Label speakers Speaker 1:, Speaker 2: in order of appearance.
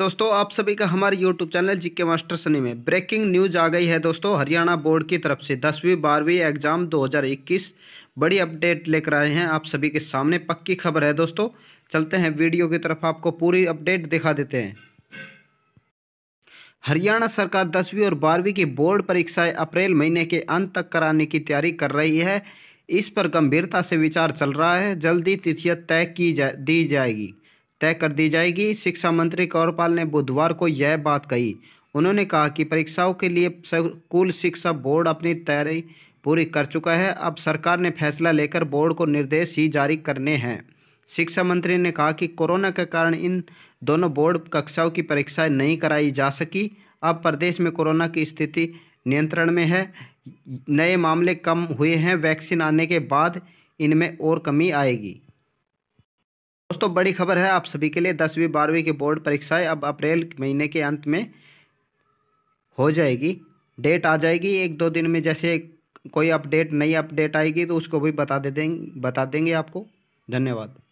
Speaker 1: दोस्तों आप सभी का हमारे YouTube चैनल जिक्के मास्टर सनी में ब्रेकिंग न्यूज आ गई है दोस्तों हरियाणा बोर्ड की तरफ से दसवीं बारहवीं एग्जाम 2021 बड़ी अपडेट लेकर आए हैं आप सभी के सामने पक्की खबर है दोस्तों चलते हैं वीडियो की तरफ आपको पूरी अपडेट दिखा देते हैं हरियाणा सरकार दसवीं और बारहवीं की बोर्ड परीक्षाएं अप्रैल महीने के अंत तक कराने की तैयारी कर रही है इस पर गंभीरता से विचार चल रहा है जल्दी तिथियाँ तय की जा दी जाएगी तय कर दी जाएगी शिक्षा मंत्री कौरपाल ने बुधवार को यह बात कही उन्होंने कहा कि परीक्षाओं के लिए स्कूल शिक्षा बोर्ड अपनी तैयारी पूरी कर चुका है अब सरकार ने फैसला लेकर बोर्ड को निर्देश ही जारी करने हैं शिक्षा मंत्री ने कहा कि कोरोना के कारण इन दोनों बोर्ड कक्षाओं की परीक्षाएं नहीं कराई जा सकी अब प्रदेश में कोरोना की स्थिति नियंत्रण में है नए मामले कम हुए हैं वैक्सीन आने के बाद इनमें और कमी आएगी दोस्तों बड़ी खबर है आप सभी के लिए दसवीं बारहवीं की बोर्ड परीक्षाएं अब अप्रैल महीने के अंत में हो जाएगी डेट आ जाएगी एक दो दिन में जैसे कोई अपडेट नई अपडेट आएगी तो उसको भी बता दे देंगे बता देंगे आपको धन्यवाद